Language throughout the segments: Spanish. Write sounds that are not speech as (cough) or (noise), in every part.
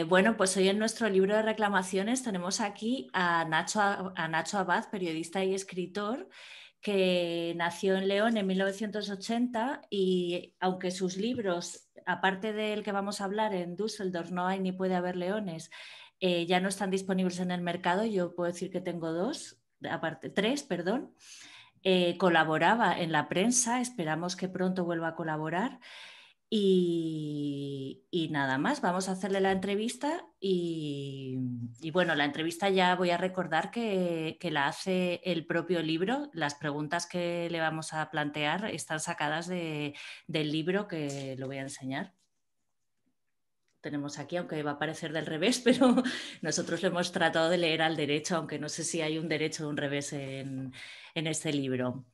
Eh, bueno, pues hoy en nuestro libro de reclamaciones tenemos aquí a Nacho, Abad, periodista y escritor, que nació en León en 1980 y aunque sus libros, aparte del que vamos a hablar en Düsseldorf, no hay ni puede haber leones, eh, ya no están disponibles en el mercado, yo puedo decir que tengo dos, aparte, tres, perdón, eh, colaboraba en la prensa, esperamos que pronto vuelva a colaborar. Y, nada más, vamos a hacerle la entrevista y, bueno, la entrevista ya voy a recordar que, la hace el propio libro. Las preguntas que le vamos a plantear están sacadas del libro que lo voy a enseñar. Tenemos aquí, aunque va a parecer del revés, (laughs) pero nosotros lo hemos tratado de leer al derecho, aunque no sé si hay un derecho o un revés en, en este libro.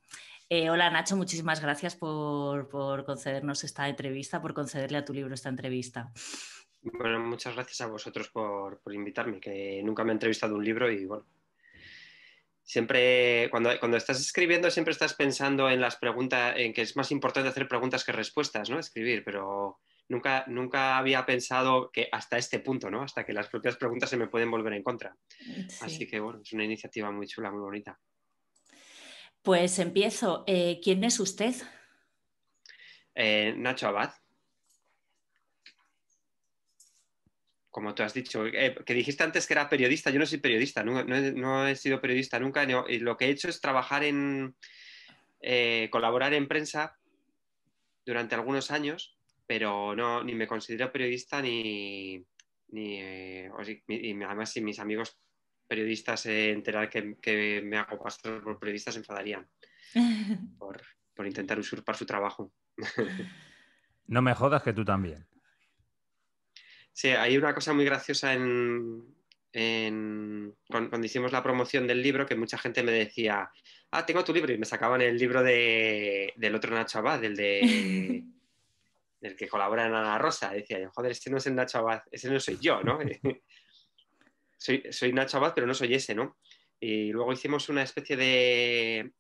Eh, hola Nacho, muchísimas gracias por, concedernos esta entrevista, por concederle a tu libro esta entrevista. Bueno, muchas gracias a vosotros por, invitarme, que nunca me he entrevistado un libro y bueno, siempre cuando, estás escribiendo siempre estás pensando en las preguntas, en que es más importante hacer preguntas que respuestas, ¿no? Escribir, pero nunca, nunca había pensado que hasta este punto, ¿no? Hasta que las propias preguntas se me pueden volver en contra. Así que bueno, es una iniciativa muy chula, muy bonita. Pues empiezo. Eh, ¿Quién es usted? Eh, Nacho Abad. Como tú has dicho, eh, que dijiste antes que era periodista, yo no soy periodista, no, he, sido periodista nunca. y lo que he hecho es trabajar en, colaborar en prensa durante algunos años, pero no, ni me considero periodista ni, ni, además si mis amigos periodistas eh, enterar que, me hago pastor por periodistas se enfadarían (laughs) por, intentar usurpar su trabajo. (laughs) no me jodas que tú también. Sí, hay una cosa muy graciosa en, cuando, hicimos la promoción del libro, que mucha gente me decía, ah, tengo tu libro, y me sacaban el libro del otro Nacho Abad, del de (laughs) que colabora en Ana Rosa. Decía joder, este no es el Nacho Abad, ese no soy yo, ¿no? soy, soy Nacho Abad, pero no soy ese, ¿no? Y luego hicimos una especie de,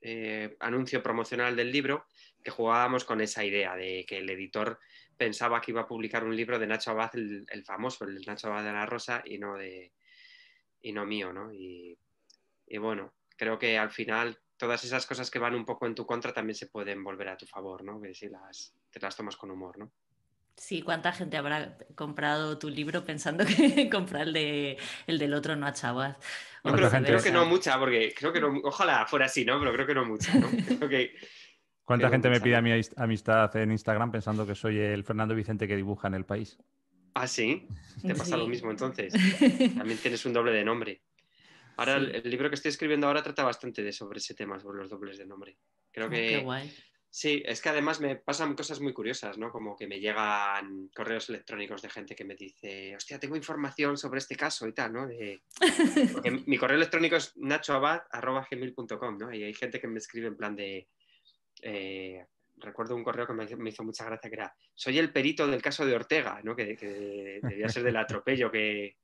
eh, anuncio promocional del libro que jugábamos con esa idea de que el editor pensaba que iba a publicar un libro de Nacho Abad, el, famoso, el Nacho Abad de la Rosa, y no de y no mío, ¿no? Y, bueno, creo que al final todas esas cosas que van un poco en tu contra también se pueden volver a tu favor, ¿no? si las, te las tomas con humor, ¿no? Sí, ¿cuánta gente habrá comprado tu libro pensando que (laughs) comprar el, del otro no a chavas? creo, que no mucha, porque creo que no, ojalá fuera así, ¿no? Pero creo que no mucha, ¿no? (laughs) ¿Cuánta gente me pide a mi amistad en Instagram pensando que soy el Fernando Vicente que dibuja en el país? Ah, sí, te pasa lo mismo entonces. (laughs) También tienes un doble de nombre. Ahora, el, libro que estoy escribiendo ahora trata bastante de sobre ese tema, sobre los dobles de nombre. Creo oh, que, qué guay. Sí, es que además me pasan cosas muy curiosas, ¿no? Como que me llegan correos electrónicos de gente que me dice, hostia, tengo información sobre este caso y tal, ¿no? (laughs) mi correo electrónico es nachoabad.com ¿no? Y hay gente que me escribe en plan de... Eh, recuerdo un correo que me hizo, mucha gracia que era, soy el perito del caso de Ortega, ¿no? Que, que debía ser del atropello que,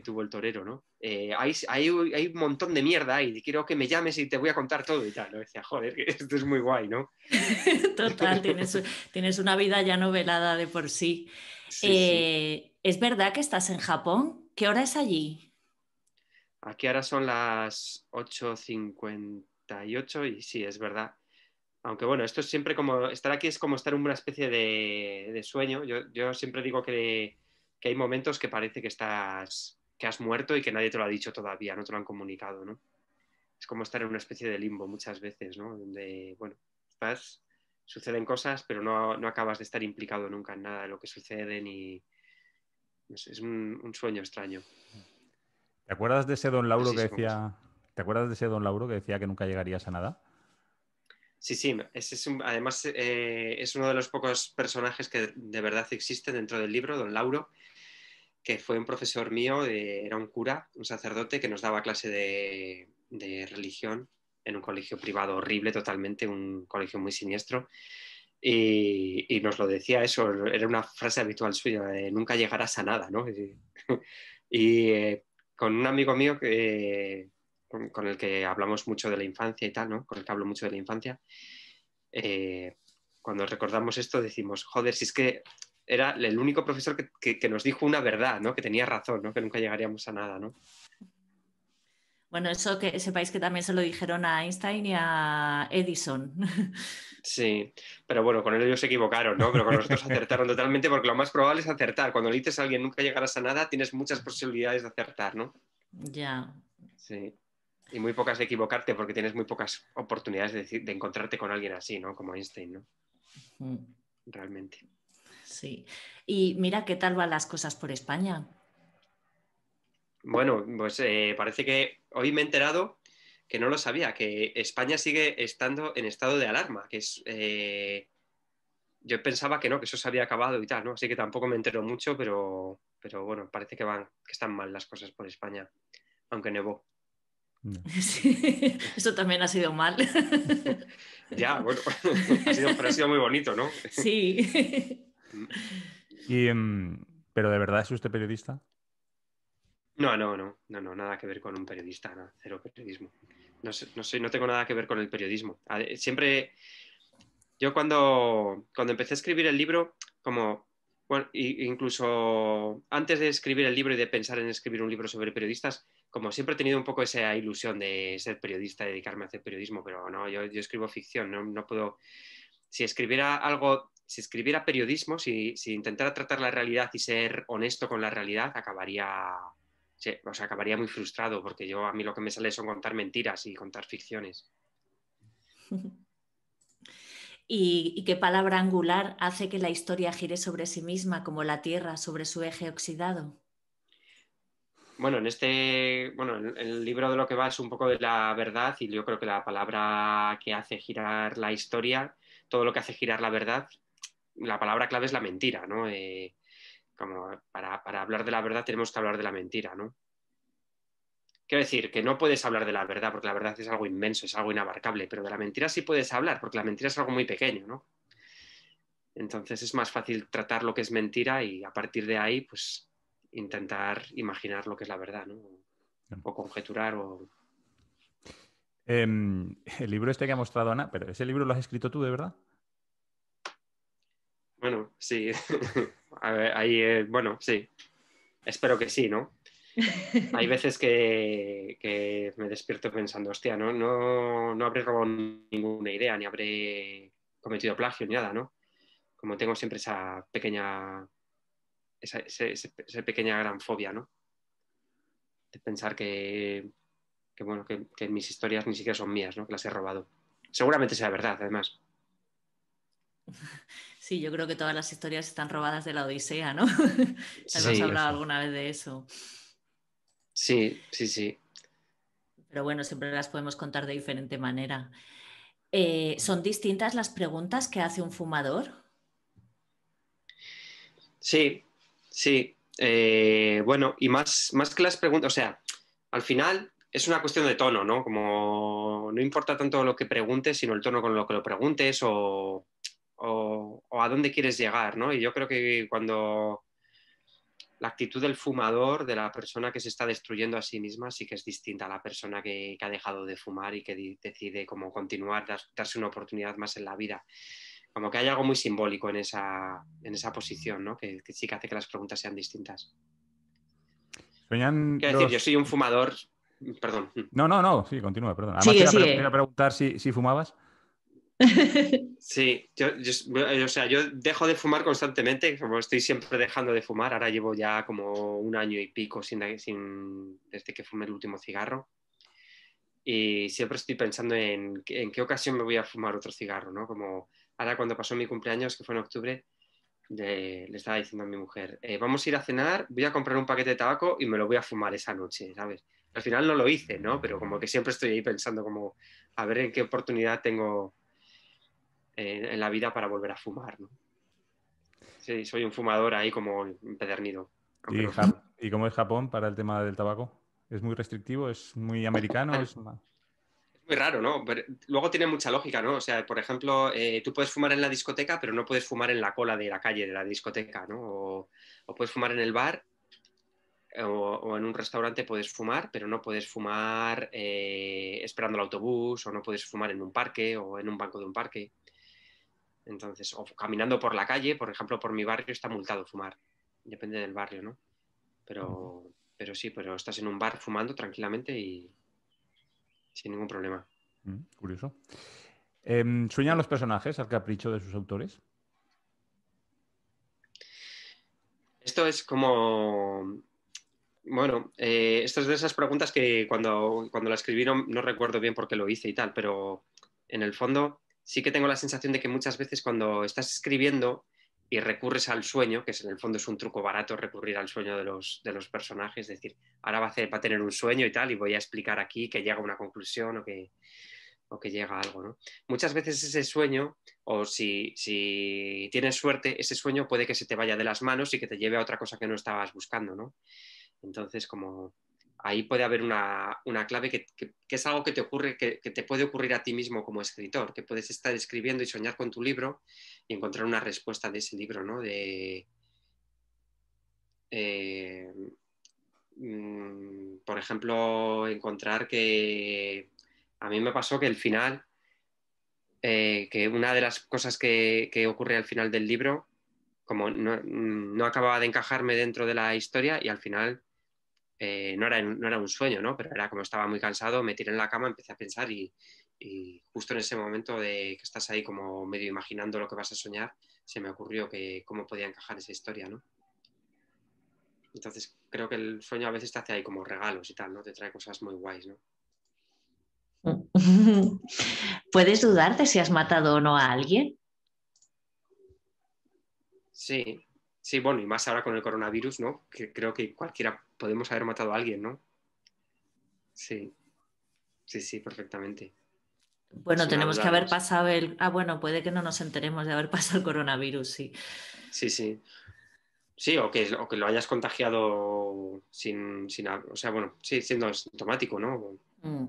tuvo el torero, ¿no? Eh, hay, un montón de mierda ahí, quiero que me llames y te voy a contar todo y tal, Decía, joder, esto es muy guay, ¿no? (laughs) Total, tienes, una vida ya novelada de por sí. Eh, ¿Es verdad que estás en Japón? ¿Qué hora es allí? Aquí ahora son las 8.58 y sí, es verdad. Aunque bueno, esto es siempre como, estar aquí es como estar en una especie de, sueño. Yo, siempre digo que, que, hay momentos que parece que estás que has muerto y que nadie te lo ha dicho todavía, no te lo han comunicado, ¿no? Es como estar en una especie de limbo muchas veces, ¿no? Donde, bueno, suceden cosas, pero no, acabas de estar implicado nunca en nada de lo que sucede ni... es un, sueño extraño. ¿Te acuerdas de ese don Lauro que decía... ¿Te acuerdas de ese don Lauro que decía que nunca llegarías a nada? Sí, sí, además eh, es uno de los pocos personajes que de verdad existe dentro del libro, don Lauro, que fue un profesor mío, era un cura, un sacerdote que nos daba clase de, religión en un colegio privado horrible totalmente, un colegio muy siniestro. Y, nos lo decía eso, era una frase habitual suya, nunca llegarás a nada, ¿no? Y, (laughs) eh, con un amigo mío que, con, el que hablamos mucho de la infancia y tal, Con el que hablo mucho de la infancia, eh, cuando recordamos esto decimos, joder, si es que era el único profesor que, nos dijo una verdad, ¿no? que tenía razón, ¿no? que nunca llegaríamos a nada. ¿no? Bueno, eso que sepáis que también se lo dijeron a Einstein y a Edison. (laughs) Sí, pero bueno, con ellos se equivocaron, ¿no? Pero con nosotros acertaron totalmente porque lo más probable es acertar. Cuando le dices a alguien nunca llegarás a nada, tienes muchas posibilidades de acertar, ¿no? Ya. Sí. Y muy pocas de equivocarte porque tienes muy pocas oportunidades de, encontrarte con alguien así, ¿no? Como Einstein, ¿no? Realmente. Sí. Y mira qué tal van las cosas por España. Bueno, pues eh, parece que hoy me he enterado que no lo sabía, que España sigue estando en estado de alarma, que es... Eh, yo pensaba que no, que eso se había acabado y tal, ¿no? Así que tampoco me entero mucho, pero, bueno, parece que van, que están mal las cosas por España, aunque nevó. Mm. (laughs) Sí, eso también ha sido mal. (laughs) ya, bueno, pero (laughs) ha sido muy bonito, ¿no? Sí. Em, ¿Pero de verdad es usted periodista? No, no, no, no, no, nada que ver con un periodista, no, cero periodismo. No, sé, no, tengo nada que ver con el periodismo. Siempre, yo cuando, cuando empecé a escribir el libro, como, incluso antes de escribir el libro y de pensar en escribir un libro sobre periodistas, como siempre he tenido un poco esa ilusión de ser periodista, dedicarme a hacer periodismo, pero no, yo, escribo ficción, no puedo... Si escribiera algo si escribiera periodismo, si, intentara tratar la realidad y ser honesto con la realidad, acabaría, acabaría muy frustrado, porque yo a mí lo que me sale son contar mentiras y contar ficciones. (laughs) ¿Y, y qué palabra angular hace que la historia gire sobre sí misma, como la Tierra sobre su eje oxidado? Bueno, en este, bueno, el libro de lo que va es un poco de la verdad y yo creo que la palabra que hace girar la historia, todo lo que hace girar la verdad la palabra clave es la mentira, ¿no? Eh, como para, hablar de la verdad tenemos que hablar de la mentira, ¿no? Quiero decir que no puedes hablar de la verdad porque la verdad es algo inmenso, es algo inabarcable, pero de la mentira sí puedes hablar porque la mentira es algo muy pequeño, ¿no? Entonces es más fácil tratar lo que es mentira y a partir de ahí, pues intentar imaginar lo que es la verdad, ¿no? O conjeturar o... Em, el libro este que ha mostrado Ana, pero ese libro lo has escrito tú, ¿de verdad? Bueno, sí. (laughs) ahí, eh, bueno, sí. Espero que sí, ¿no? (laughs) Hay veces que, me despierto pensando, hostia, ¿no? No, no habré robado ninguna idea, ni habré cometido plagio, ni nada, ¿no? Como tengo siempre esa pequeña, esa, pequeña gran fobia, ¿no? De pensar que, bueno, que, mis historias ni siquiera son mías, ¿no? Que las he robado. Seguramente sea verdad, además. (laughs) Sí, yo creo que todas las historias están robadas de la Odisea, ¿no? (laughs) Hemos hablado alguna vez de eso. Sí, sí, sí. Pero bueno, siempre las podemos contar de diferente manera. Eh, ¿Son distintas las preguntas que hace un fumador? Sí, sí. Eh, bueno, y más, más que las preguntas, o sea, al final es una cuestión de tono, ¿no? Como no importa tanto lo que preguntes, sino el tono con lo que lo preguntes o, o, a dónde quieres llegar, ¿no? Y yo creo que cuando la actitud del fumador, de la persona que se está destruyendo a sí misma, sí que es distinta a la persona que, ha dejado de fumar y que decide cómo continuar, darse una oportunidad más en la vida. Como que hay algo muy simbólico en esa, posición, ¿no? Que, sí que hace que las preguntas sean distintas. Quiero decir, yo soy un fumador. Perdón. No, no, no, sí, continúa, perdón. Además, sí, preguntar si fumabas. (laughs) Sí, yo, o sea, yo dejo de fumar constantemente, como estoy siempre dejando de fumar, ahora llevo ya como un año y pico sin, sin desde que fumé el último cigarro. Y siempre estoy pensando en, en qué ocasión me voy a fumar otro cigarro, ¿no? Como ahora cuando pasó mi cumpleaños, que fue en octubre, le estaba diciendo a mi mujer, eh, vamos a ir a cenar, voy a comprar un paquete de tabaco y me lo voy a fumar esa noche, ¿sabes? Al final no lo hice, ¿no? Pero como que siempre estoy ahí pensando como a ver en qué oportunidad tengo eh, en la vida para volver a fumar. ¿no? Sí, soy un fumador ahí como empedernido. ¿Y, cómo es Japón para el tema del tabaco? ¿Es muy restrictivo? ¿Es muy americano? es (laughs) muy raro, ¿no? luego tiene mucha lógica, ¿no? O sea, por ejemplo, eh, tú puedes fumar en la discoteca, pero no puedes fumar en la cola de la calle de la discoteca, ¿no? O, puedes fumar en el bar eh, o, en un restaurante puedes fumar, pero no puedes fumar esperando el autobús o no puedes fumar en un parque o en un banco de un parque. Entonces, o caminando por la calle, por ejemplo, por mi barrio está multado fumar. Depende del barrio, ¿no? Pero, sí, pero estás en un bar fumando tranquilamente y sin ningún problema. Mm, curioso. Em, ¿Sueñan los personajes al capricho de sus autores? Esto es como. Bueno, eh, esto es de esas preguntas que cuando, cuando la escribí no recuerdo bien por qué lo hice y tal, pero en el fondo sí que tengo la sensación de que muchas veces cuando estás escribiendo y recurres al sueño, que en el fondo es un truco barato recurrir al sueño de los, de los personajes, es decir, ahora va a, tener un sueño y tal, y voy a explicar aquí que llega una conclusión o que, que llega algo. ¿no? Muchas veces ese sueño, o si, si, tienes suerte, ese sueño puede que se te vaya de las manos y que te lleve a otra cosa que no estabas buscando. ¿no? Entonces, como ahí puede haber una, clave que, es algo que te ocurre, que, te puede ocurrir a ti mismo como escritor, que puedes estar escribiendo y soñar con tu libro y encontrar una respuesta de ese libro, ¿no? De, eh, mm, por ejemplo, encontrar que a mí me pasó que el final, eh, que una de las cosas que ocurre al final del libro, como no, no, acababa de encajarme dentro de la historia y al final eh, no, era, un sueño, ¿no? Pero era como estaba muy cansado, me tiré en la cama, empecé a pensar y, justo en ese momento de que estás ahí como medio imaginando lo que vas a soñar, se me ocurrió que cómo podía encajar esa historia, ¿no? Entonces creo que el sueño a veces te hace ahí como regalos y tal, ¿no? Te trae cosas muy guays, ¿no? (laughs) ¿Puedes dudarte si has matado o no a alguien? Sí, sí, bueno, y más ahora con el coronavirus, ¿no? Que creo que cualquiera podemos haber matado a alguien, ¿no? Sí, sí, sí, perfectamente. Bueno, tenemos que haber pasado el... Ah, bueno, puede que no nos enteremos de haber (laughs) pasado el coronavirus, sí. Sí, sí. Sí, o que, o que, lo hayas contagiado sin, sin, O sea, bueno, sí, siendo asintomático, ¿no? Mm.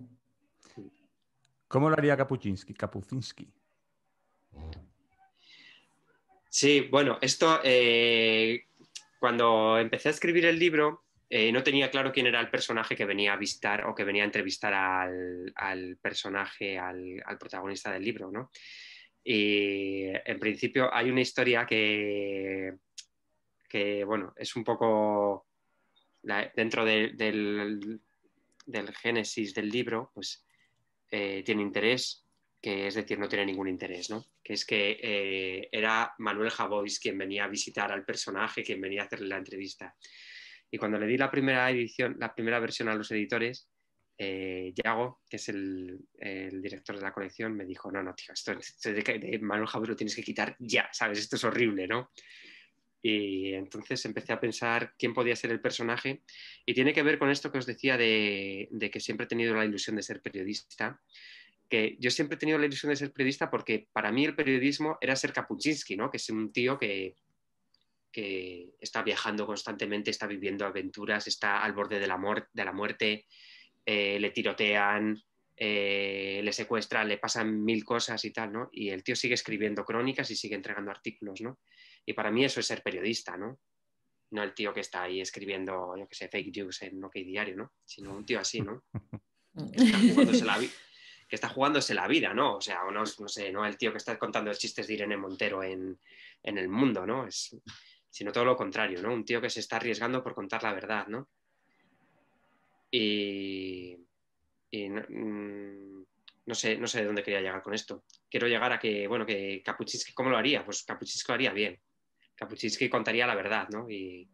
¿Cómo lo haría Kapuczynski? Kapuczynski. Sí, bueno, esto. Eh, cuando empecé a escribir el libro, eh, no tenía claro quién era el personaje que venía a visitar o que venía a entrevistar al, personaje, al, protagonista del libro, Y en principio hay una historia que, bueno, es un poco dentro del, génesis del libro, pues eh, tiene interés, que es decir, no tiene ningún interés, ¿no? Que es que eh, era Manuel Javois quien venía a visitar al personaje, quien venía a hacerle la entrevista. Y cuando le di la primera edición, la primera versión a los editores, eh, Yago, que es el, director de la colección, me dijo, no, no, tío, esto, de, Manuel Javier lo tienes que quitar ya, ¿sabes? Esto es horrible, ¿no? Y entonces empecé a pensar quién podía ser el personaje. Y tiene que ver con esto que os decía de, que siempre he tenido la ilusión de ser periodista. Que yo siempre he tenido la ilusión de ser periodista porque para mí el periodismo era ser Kapuczynski, ¿no? Que es un tío que, que está viajando constantemente, está viviendo aventuras, está al borde de la, muerte, eh, le tirotean, eh, le secuestran, le pasan mil cosas y tal, ¿no? Y el tío sigue escribiendo crónicas y sigue entregando artículos, ¿no? Y para mí eso es ser periodista, ¿no? No el tío que está ahí escribiendo, yo qué sé, fake news en OK Diario, ¿no? Sino un tío así, ¿no? (laughs) Que está jugándose la, vida, ¿no? O sea, no, no sé, ¿no? El tío que está contando los chistes de Irene Montero en, en el mundo, ¿no? Es, sino todo lo contrario, ¿no? Un tío que se está arriesgando por contar la verdad, ¿no? Y, mm, no, sé, no sé de dónde quería llegar con esto. Quiero llegar a que, bueno, que que ¿cómo lo haría? Pues Kapuscinski lo haría bien. que contaría la verdad, ¿no? Y,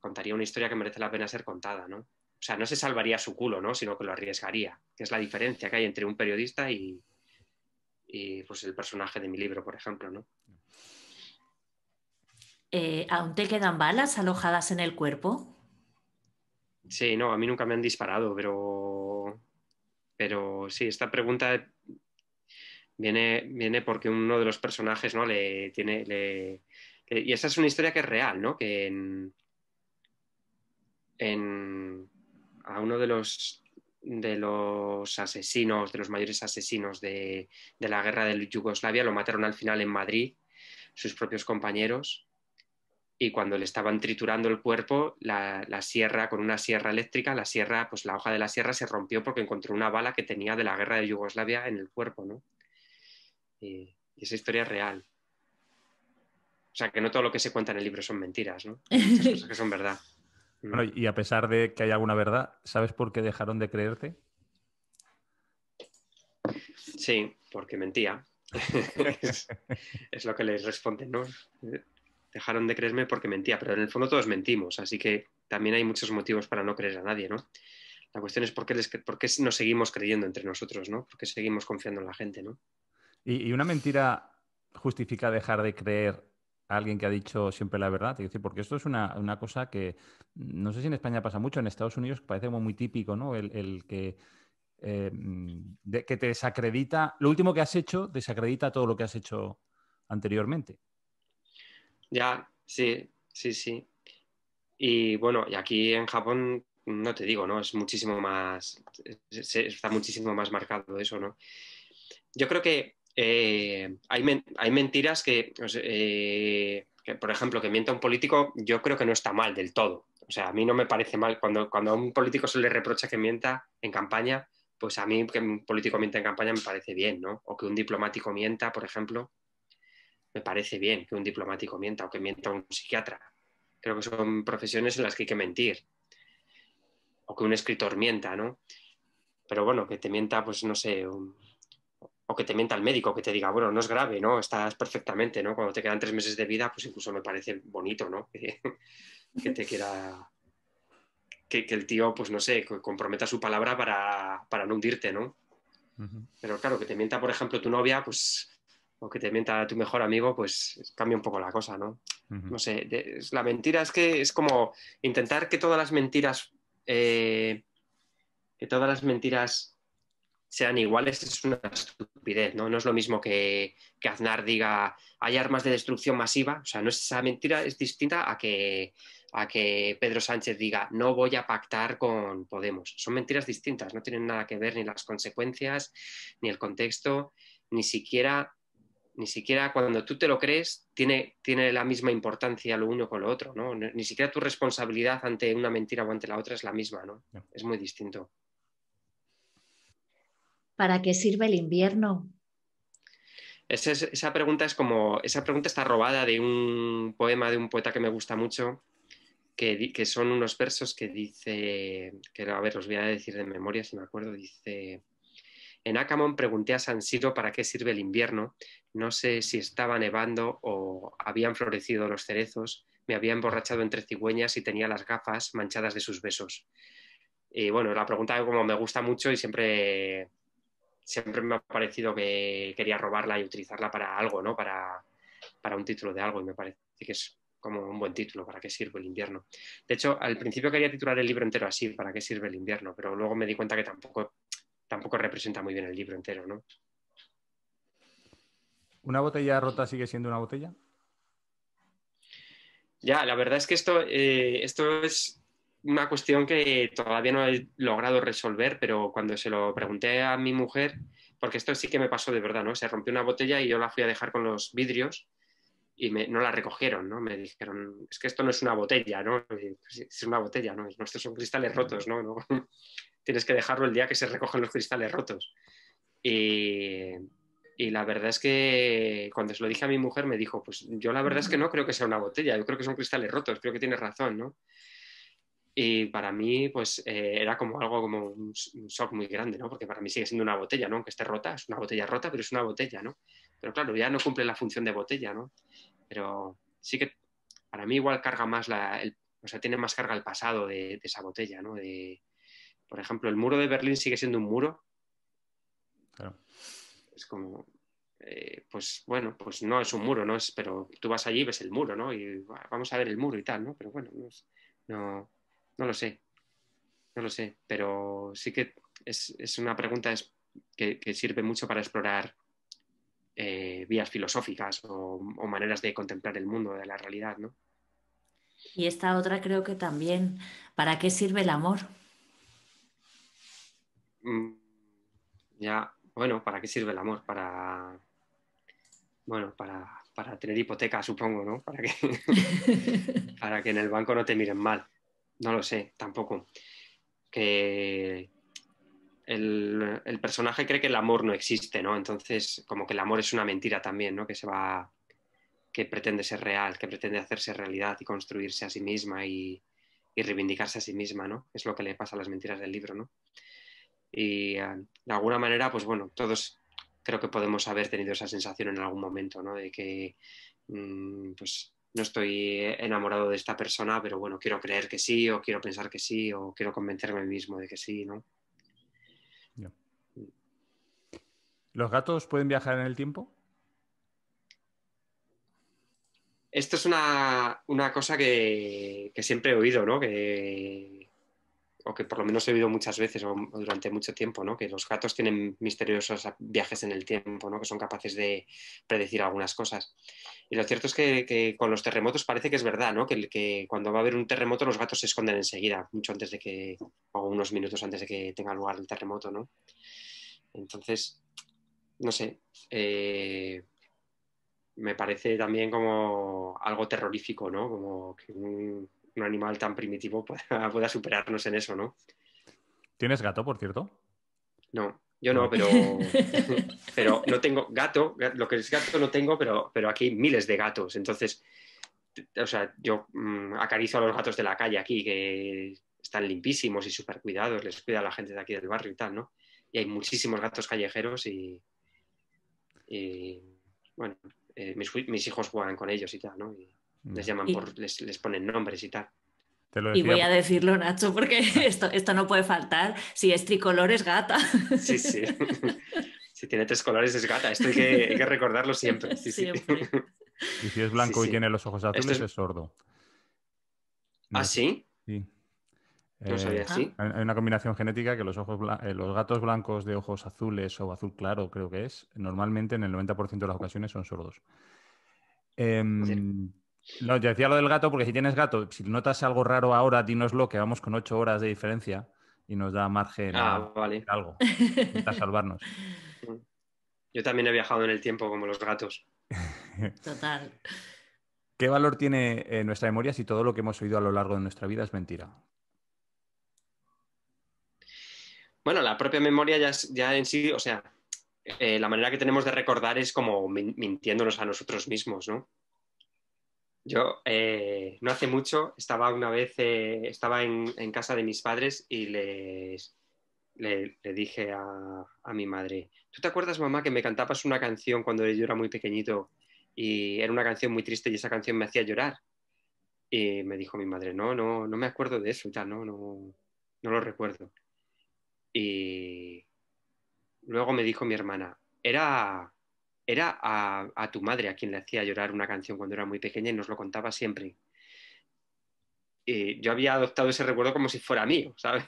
contaría una historia que merece la pena ser contada, ¿no? O sea, no se salvaría su culo, ¿no? Sino que lo arriesgaría, que es la diferencia que hay entre un periodista y, y pues el personaje de mi libro, por ejemplo, ¿no? Eh, ¿Aún te quedan balas alojadas en el cuerpo? Sí, no, a mí nunca me han disparado, pero, pero sí, esta pregunta viene, viene porque uno de los personajes, ¿no? Le tiene, y esa es una historia que es real, ¿no? Que en, a uno de los, de los asesinos, de los mayores asesinos de la guerra de Yugoslavia, lo mataron al final en Madrid, sus propios compañeros y cuando le estaban triturando el cuerpo, la, sierra, con una sierra eléctrica, la sierra, pues la hoja de la sierra se rompió porque encontró una bala que tenía de la guerra de Yugoslavia en el cuerpo, ¿no? Eh, y, esa historia es real. O sea, que no todo lo que se cuenta en el libro son mentiras, ¿no? Hay cosas que son verdad. (laughs) y a pesar de que hay alguna verdad, ¿sabes por qué dejaron de creerte? Sí, porque mentía. (laughs) es, lo que les responde, ¿no? dejaron de creerme porque mentía, pero en el fondo todos mentimos, así que también hay muchos motivos para no creer a nadie, ¿no? La cuestión es por qué, nos seguimos creyendo entre nosotros, ¿no? Por qué seguimos confiando en la gente, ¿no? ¿Y, una mentira justifica dejar de creer a alguien que ha dicho siempre la verdad? Decir, porque esto es una, cosa que no sé si en España pasa mucho, en Estados Unidos parece muy típico, ¿no? El, que, eh, que te desacredita, lo último que has hecho desacredita todo lo que has hecho anteriormente. Ya, sí, sí, sí. Y bueno, y aquí en Japón, no te digo, ¿no? Es muchísimo más, está muchísimo más marcado eso, ¿no? Yo creo que eh, hay, hay, mentiras eh, que, por ejemplo, que mienta un político, yo creo que no está mal del todo. O sea, a mí no me parece mal. Cuando, cuando a un político se le reprocha que mienta en campaña, pues a mí que un político mienta en campaña me parece bien, ¿no? O que un diplomático mienta, por ejemplo, me parece bien que un diplomático mienta o que mienta un psiquiatra. Creo que son profesiones en las que hay que mentir. O que un escritor mienta, ¿no? Pero bueno, que te mienta, pues no sé, o que te mienta el médico, que te diga, bueno, no es grave, ¿no? Estás perfectamente, ¿no? Cuando te quedan tres meses de vida, pues incluso me parece bonito, ¿no? (laughs) que, te quiera que, el tío, pues no sé, comprometa su palabra para, no hundirte, ¿no? Pero claro, que te mienta, por ejemplo, tu novia, pues o que te mienta tu mejor amigo, pues cambia un poco la cosa, ¿no? No sé, la mentira es que es como intentar que todas las mentiras, eh, que todas las mentiras sean iguales es una estupidez, ¿no? No es lo mismo que, que, Aznar diga hay armas de destrucción masiva, o sea, no es, esa mentira es distinta a que, a que Pedro Sánchez diga no voy a pactar con Podemos. Son mentiras distintas, no tienen nada que ver ni las consecuencias, ni el contexto, ni siquiera ni siquiera cuando tú te lo crees, tiene, tiene la misma importancia lo uno con lo otro, ¿no? Ni siquiera tu responsabilidad ante una mentira o ante la otra es la misma, ¿no? Es muy distinto. ¿Para qué sirve el invierno? Esa, pregunta es como, esa pregunta está robada de un poema de un poeta que me gusta mucho, que, que son unos versos que dice, que a ver, los voy a decir de memoria si me acuerdo, dice... En Akamon pregunté a San Siro para qué sirve el invierno. No sé si estaba nevando o habían florecido los cerezos. Me había emborrachado entre cigüeñas y tenía las gafas manchadas de sus besos. Y bueno, la pregunta como me gusta mucho y siempre, siempre me ha parecido que quería robarla y utilizarla para algo, ¿no? Para, para un título de algo y me parece que es como un buen título, ¿para qué sirve el invierno? De hecho, al principio quería titular el libro entero así, ¿para qué sirve el invierno? Pero luego me di cuenta que tampoco tampoco representa muy bien el libro entero, ¿no? ¿Una botella rota sigue siendo una botella? Ya, la verdad es que esto, eh, esto es una cuestión que todavía no he logrado resolver, pero cuando se lo pregunté a mi mujer, porque esto sí que me pasó de verdad, ¿no? Se rompió una botella y yo la fui a dejar con los vidrios y no la recogieron, ¿no? Me dijeron, es que esto no es una botella, ¿no? Pues, es una botella, ¿no? Estos son cristales rotos, ¿No? (laughs) tienes que dejarlo el día que se recogen los cristales rotos. Y, la verdad es que cuando se lo dije a mi mujer me dijo, pues yo la verdad es que no creo que sea una botella, yo creo que son cristales rotos, creo que tienes razón, ¿no? Y para mí, pues eh, era como algo como un, shock muy grande, ¿no? Porque para mí sigue siendo una botella, ¿no? Aunque esté rota, es una botella rota, pero es una botella, ¿no? Pero claro, ya no cumple la función de botella, ¿no? Pero sí que para mí igual carga más la, o sea, tiene más carga el pasado de, esa botella, ¿no? De, por ejemplo, el muro de Berlín sigue siendo un muro. Claro. Es como, eh, pues bueno, pues no es un muro, ¿no? Es, pero tú vas allí y ves el muro, ¿no? Y vamos a ver el muro y tal, ¿no? Pero bueno, no, lo sé. No lo sé. Pero sí que es, una pregunta que, sirve mucho para explorar eh, vías filosóficas o, o, maneras de contemplar el mundo, de la realidad, ¿no? Y esta otra creo que también, ¿para qué sirve el amor? Mm, ya, bueno, ¿para qué sirve el amor? Para, bueno, para, tener hipoteca, supongo, ¿no? Para que, (laughs) para que en el banco no te miren mal. No lo sé, tampoco. Que el, personaje cree que el amor no existe, ¿no? Entonces, como que el amor es una mentira también, ¿no? Que se va, que pretende ser real, que pretende hacerse realidad y construirse a sí misma y, y reivindicarse a sí misma, ¿no? Es lo que le pasa a las mentiras del libro, ¿no? y ah, de alguna manera, pues bueno, todos creo que podemos haber tenido esa sensación en algún momento, ¿no? De que, mm, pues, no estoy enamorado de esta persona, pero bueno, quiero creer que sí, o quiero pensar que sí, o quiero convencerme mismo de que sí, ¿no? ¿Los gatos pueden viajar en el tiempo? Esto es una, una cosa que, que, siempre he oído, ¿no? Que, o que por lo menos he oído muchas veces o durante mucho tiempo, ¿no? que los gatos tienen misteriosos viajes en el tiempo, ¿no? que son capaces de predecir algunas cosas. Y lo cierto es que, con los terremotos parece que es verdad, ¿no? que, cuando va a haber un terremoto los gatos se esconden enseguida, mucho antes de que, o unos minutos antes de que tenga lugar el terremoto. ¿no? Entonces, no sé, eh, me parece también como algo terrorífico, ¿no? como que un un animal tan primitivo (laughs) pueda, superarnos en eso, ¿no? ¿Tienes gato, por cierto? No, yo no, pero, (laughs) (laughs) pero no tengo gato, lo que es gato no tengo, pero, pero aquí hay miles de gatos. Entonces, o sea, yo mm, acaricio a los gatos de la calle aquí, que están limpísimos y súper cuidados, les cuida a la gente de aquí del barrio y tal, ¿no? Y hay muchísimos gatos callejeros y, bueno, eh, mis, mis, hijos juegan con ellos y tal, ¿no? Les llaman les, ponen nombres y tal. y voy a decirlo, Nacho, porque (laughs) esto, esto, no puede faltar. Si es tricolor, es gata. (laughs) Sí, sí. (laughs) Si tiene tres colores, es gata. Esto hay que, recordarlo siempre. Y si es blanco y tiene los ojos azules, es... sordo. ¿Ah, sí? Sí. No eh, así. Hay una combinación genética que los, ojos eh, los gatos blancos de ojos azules o azul claro, creo que es, normalmente en el 90% de las ocasiones son sordos. Em, no, yo decía lo del gato porque si tienes gato, si notas algo raro ahora, dínoslo, que vamos con ocho horas de diferencia y nos da margen ah, a algo para (laughs) salvarnos. Yo también he viajado en el tiempo como los gatos. (laughs) Total. ¿Qué valor tiene eh, nuestra memoria si todo lo que hemos oído a lo largo de nuestra vida es mentira? Bueno, la propia memoria ya, ya en sí, o sea, eh, la manera que tenemos de recordar es como mintiéndonos a nosotros mismos, ¿no? Yo eh, no hace mucho estaba una vez, eh, estaba en, casa de mis padres y les, le, dije a, mi madre, ¿tú te acuerdas mamá que me cantabas una canción cuando yo era muy pequeñito y era una canción muy triste y esa canción me hacía llorar? Y me dijo mi madre, no, no, no me acuerdo de eso, ya no, no, no lo recuerdo. Y luego me dijo mi hermana, era era a, tu madre a quien le hacía llorar una canción cuando era muy pequeña y nos lo contaba siempre. Y yo había adoptado ese recuerdo como si fuera mío, (laughs) ¿sabes?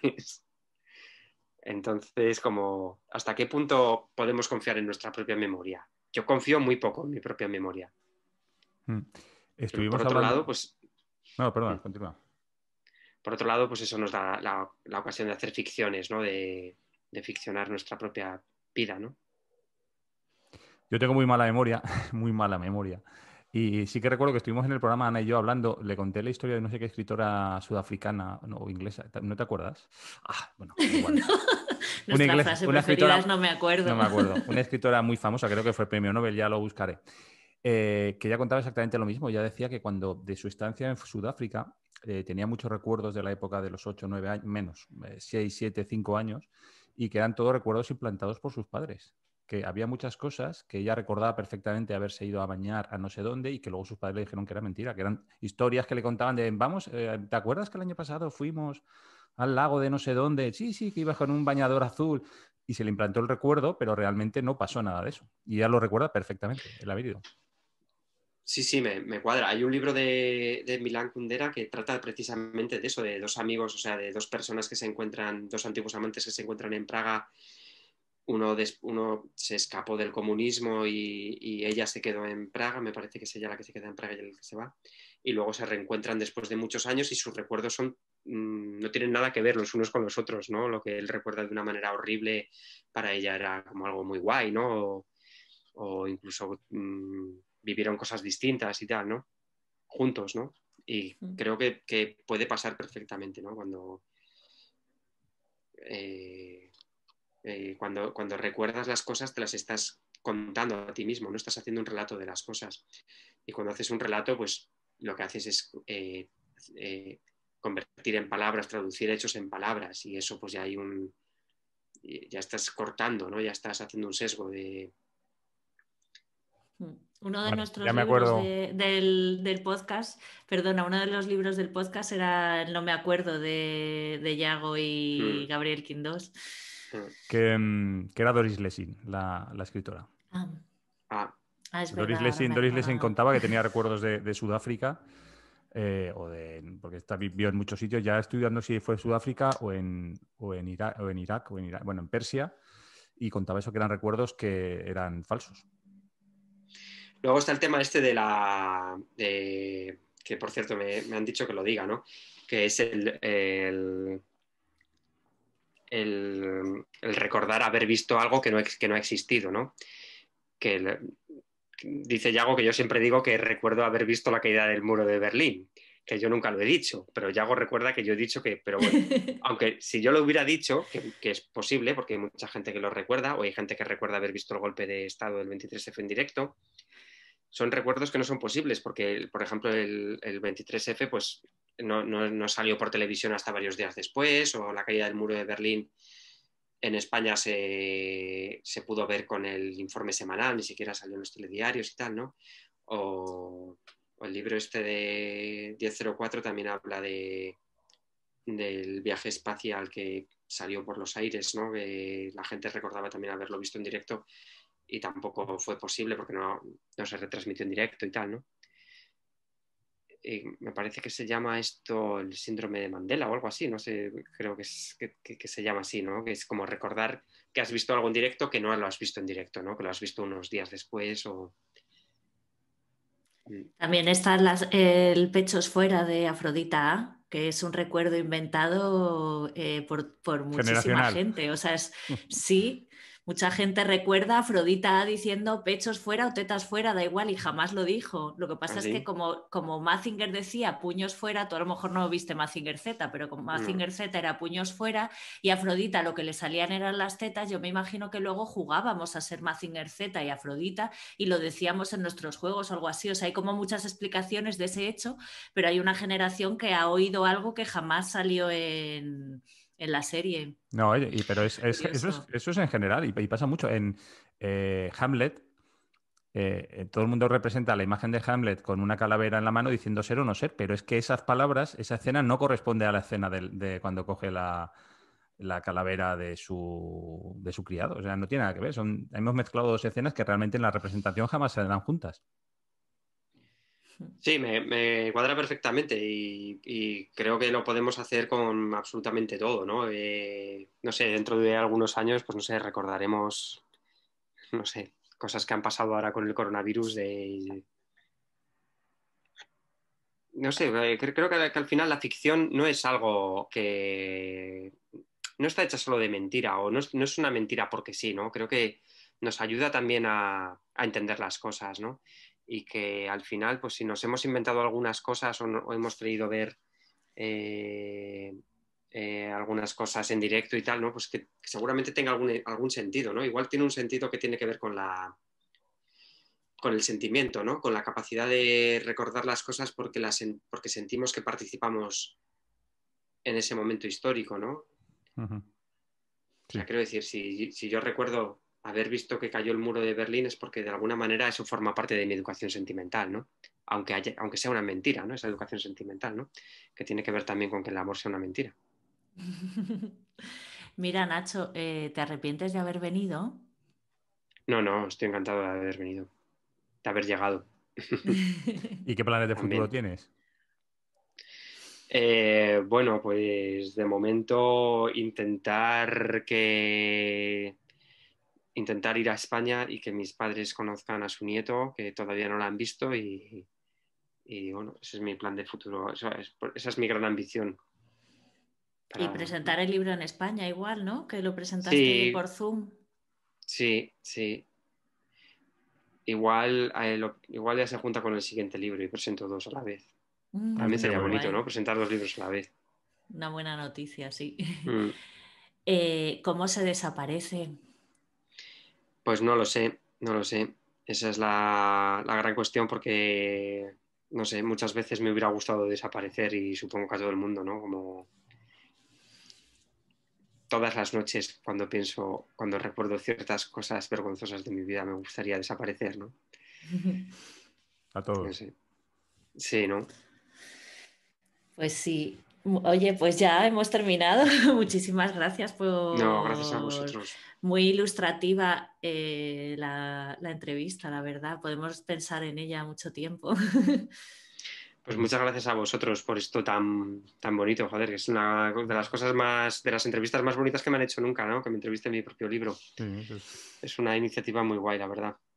Entonces, como, ¿hasta qué punto podemos confiar en nuestra propia memoria? Yo confío muy poco en mi propia memoria. Mm. Estuvimos por otro lado, pues... No, perdón, mm. continúa. Por otro lado, pues eso nos da la, ocasión de hacer ficciones, ¿no? de ficcionar nuestra propia vida, ¿no? Yo tengo muy mala memoria, (laughs) muy mala memoria. Y sí que recuerdo que estuvimos en el programa Ana y yo hablando, le conté la historia de no sé qué escritora sudafricana o inglesa, ¿no te acuerdas? Ah, bueno, (laughs) igual. Una, inglesa, una escritora, no me acuerdo. No me acuerdo. (laughs) Una escritora muy famosa, creo que fue el premio Nobel, ya lo buscaré. Eh, que ya contaba exactamente lo mismo. Ya decía que cuando de su estancia en Sudáfrica eh, tenía muchos recuerdos de la época de los 8, 9 años, menos, eh, seis, 6, 7, 5 años, y que eran todos recuerdos implantados por sus padres que había muchas cosas que ella recordaba perfectamente haberse ido a bañar a no sé dónde y que luego sus padres le dijeron que era mentira, que eran historias que le contaban de, vamos, eh, ¿te acuerdas que el año pasado fuimos al lago de no sé dónde? Sí, sí, que ibas con un bañador azul y se le implantó el recuerdo, pero realmente no pasó nada de eso. Y ella lo recuerda perfectamente, el haber ido. Sí, sí, me, cuadra. Hay un libro de, de Milán Kundera que trata precisamente de eso, de dos amigos, o sea, de dos personas que se encuentran, dos antiguos amantes que se encuentran en Praga uno, se escapó del comunismo y, ella se quedó en Praga, me parece que es ella la que se queda en Praga y el que se va, y luego se reencuentran después de muchos años y sus recuerdos son mm, no tienen nada que ver los unos con los otros, ¿no? Lo que él recuerda de una manera horrible para ella era como algo muy guay, ¿no? O, incluso mm, vivieron cosas distintas y tal, ¿no? Juntos, ¿no? Y mm. creo que, puede pasar perfectamente, ¿no? Cuando eh, eh, cuando, cuando recuerdas las cosas, te las estás contando a ti mismo, no estás haciendo un relato de las cosas. Y cuando haces un relato, pues lo que haces es eh, eh, convertir en palabras, traducir hechos en palabras, y eso pues ya hay un, ya estás cortando, ¿no? Ya estás haciendo un sesgo de... Hmm. Uno de nuestros libros del, podcast, perdona, uno de los libros del podcast era No me acuerdo de, de Yago y hmm. Gabriel Quindós. Mm, que, era Doris Lessing, la, escritora. Ah. Ah. Ah, Doris, Lessing, contaba que tenía recuerdos de, Sudáfrica. Eh, o de, porque está, vivió en muchos sitios, ya estudiando si fue Sudáfrica o en, o en, Irak o en Irak, bueno, en Persia, y contaba eso que eran recuerdos que eran falsos. Luego está el tema este de la... que por cierto me, han dicho que lo diga, ¿no? Que es el el, recordar haber visto algo que no, que no ha existido, ¿no? Que dice Yago que yo siempre digo que recuerdo haber visto la caída del muro de Berlín, que yo nunca lo he dicho, pero Yago recuerda que yo he dicho que, pero (laughs) aunque si yo lo hubiera dicho, que, que, es posible, porque hay mucha gente que lo recuerda, o hay gente que recuerda haber visto el golpe de Estado del 23F en directo, son recuerdos que no son posibles, porque, por ejemplo, el, el 23F pues, no, salió por televisión hasta varios días después, o la caída del muro de Berlín en España se, pudo ver con el informe semanal, ni siquiera salió en los telediarios y tal, ¿no? O, el libro este de 1004 también habla de, del viaje espacial que salió por los aires, ¿no? la gente recordaba también haberlo visto en directo y tampoco fue posible porque no, se retransmitió en directo y tal, ¿no? me parece que se llama esto el síndrome de Mandela o algo así, no sé, creo que, se llama así, ¿no? Que es como recordar que has visto algo en directo que no lo has visto en directo, ¿no? Que lo has visto unos días después mm. También está las, el Pechos Fuera de Afrodita que es un recuerdo inventado eh, por, por, muchísima gente. O sea, es, sí, Mucha gente recuerda a Afrodita diciendo pechos fuera o tetas fuera, da igual, y jamás lo dijo. Lo que pasa ah, es que como, como Mazinger decía puños fuera, tú a lo mejor no viste Mazinger Z, pero como mm. Mazinger Z era puños fuera y Afrodita lo que le salían eran las tetas, yo me imagino que luego jugábamos a ser Mazinger Z y Afrodita y lo decíamos en nuestros juegos o algo así. O sea, hay como muchas explicaciones de ese hecho, pero hay una generación que ha oído algo que jamás salió en en la serie. No, pero eso, es, en general y, pasa mucho. En eh, Hamlet, eh, todo el mundo representa la imagen de Hamlet con una calavera en la mano diciendo ser o no ser, pero es que esas palabras, esa escena no corresponde a la escena de, cuando coge la, calavera de su, criado. O sea, no tiene nada que ver. hemos mezclado dos escenas que realmente en la representación jamás se dan juntas. Sí, me, cuadra perfectamente y, creo que lo podemos hacer con absolutamente todo, ¿no? Eh, no sé, dentro de algunos años, pues no sé, recordaremos, no sé, cosas que han pasado ahora con el coronavirus de... No sé, eh, creo que, al final la ficción no es algo que... No está hecha solo de mentira o no es, una mentira porque sí, ¿no? Creo que nos ayuda también a entender las cosas, ¿no? y que al final, pues si nos hemos inventado algunas cosas o, hemos creído ver eh, eh, algunas cosas en directo y tal, ¿no? Pues que, seguramente tenga algún, sentido, ¿no? Igual tiene un sentido que tiene que ver con la con el sentimiento, ¿no? Con la capacidad de recordar las cosas porque, las, porque sentimos que participamos en ese momento histórico, ¿no? O sea, quiero decir, si, si yo recuerdo haber visto que cayó el muro de Berlín es porque de alguna manera eso forma parte de mi educación sentimental, ¿no? Aunque, aunque sea una mentira, ¿no? Esa educación sentimental, ¿no? Que tiene que ver también con que el amor sea una mentira. (laughs) Mira, Nacho, eh, ¿te arrepientes de haber venido? No, no, estoy encantado de haber venido, de haber llegado. (laughs) ¿Y qué planes de futuro tienes? Eh, bueno, pues de momento intentar que intentar ir a España y que mis padres conozcan a su nieto, que todavía no la han visto, y, bueno, ese es mi plan de futuro, esa es mi gran ambición. Y presentar el libro en España igual, ¿no? Que lo presentaste por Zoom. Sí, sí. Igual, igual ya se junta con el siguiente libro y presento dos a la vez. Mm, También pues sería bonito, ¿no? Presentar dos libros a la vez. Una buena noticia, sí. Mm. (laughs) Eh, ¿Cómo se desaparece pues no lo sé, no lo sé. Esa es la, gran cuestión porque, no sé, muchas veces me hubiera gustado desaparecer y supongo que a todo el mundo, ¿no? Como todas las noches cuando pienso, cuando recuerdo ciertas cosas vergonzosas de mi vida, me gustaría desaparecer, ¿no? (laughs) A todos. Sí, ¿no? Pues sí, Oye, pues ya hemos terminado. (laughs) Muchísimas gracias por. No, gracias a vosotros. Muy ilustrativa eh, la, entrevista, la verdad. Podemos pensar en ella mucho tiempo. (laughs) Pues muchas gracias a vosotros por esto tan, tan bonito, joder, que es una de las cosas más, de las entrevistas más bonitas que me han hecho nunca, ¿no? Que me entreviste mi propio libro. Pues. Es una iniciativa muy guay, la verdad.